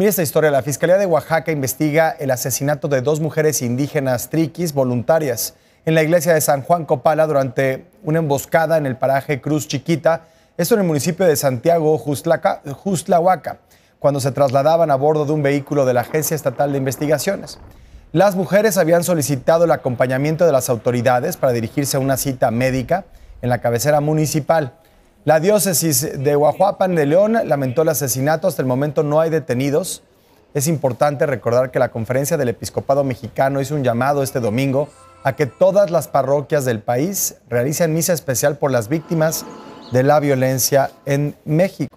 Mire esta historia. La Fiscalía de Oaxaca investiga el asesinato de dos mujeres indígenas triquis voluntarias en la iglesia de San Juan Copala durante una emboscada en el paraje Cruz Chiquita, esto en el municipio de Santiago, Justlaca, Justlahuaca, cuando se trasladaban a bordo de un vehículo de la Agencia Estatal de Investigaciones. Las mujeres habían solicitado el acompañamiento de las autoridades para dirigirse a una cita médica en la cabecera municipal. La diócesis de Guajuapan de León lamentó el asesinato. Hasta el momento no hay detenidos. Es importante recordar que la conferencia del episcopado mexicano hizo un llamado este domingo a que todas las parroquias del país realicen misa especial por las víctimas de la violencia en México.